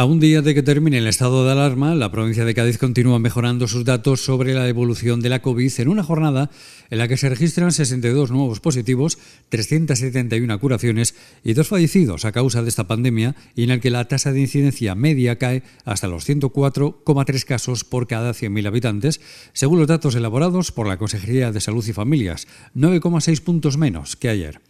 A un día de que termine el estado de alarma, la provincia de Cádiz continúa mejorando sus datos sobre la evolución de la COVID en una jornada en la que se registran 62 nuevos positivos, 371 curaciones y dos fallecidos a causa de esta pandemia y en el que la tasa de incidencia media cae hasta los 104,3 casos por cada 100.000 habitantes, según los datos elaborados por la Consejería de Salud y Familias, 9,6 puntos menos que ayer.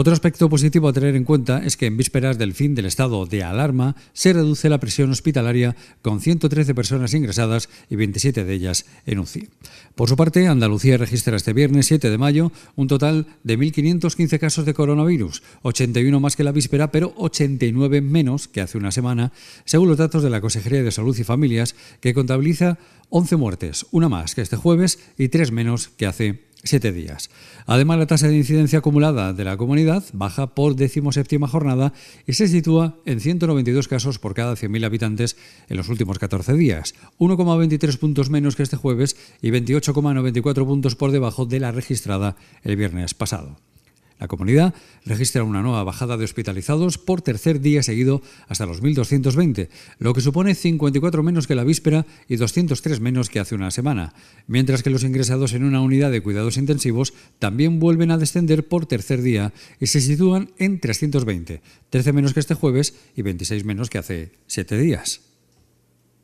Otro aspecto positivo a tener en cuenta es que en vísperas del fin del estado de alarma se reduce la presión hospitalaria con 113 personas ingresadas y 27 de ellas en UCI. Por su parte, Andalucía registra este viernes 7 de mayo un total de 1.515 casos de coronavirus, 81 más que la víspera, pero 89 menos que hace una semana, según los datos de la Consejería de Salud y Familias, que contabiliza 11 muertes, una más que este jueves y tres menos que hace siete días. Además, la tasa de incidencia acumulada de la comunidad baja por decimoséptima jornada y se sitúa en 192 casos por cada 100.000 habitantes en los últimos 14 días, 1,23 puntos menos que este jueves y 28,94 puntos por debajo de la registrada el viernes pasado. La comunidad registra una nueva bajada de hospitalizados por tercer día seguido hasta los 1.220, lo que supone 54 menos que la víspera y 203 menos que hace una semana, mientras que los ingresados en una unidad de cuidados intensivos también vuelven a descender por tercer día y se sitúan en 320, 13 menos que este jueves y 26 menos que hace 7 días.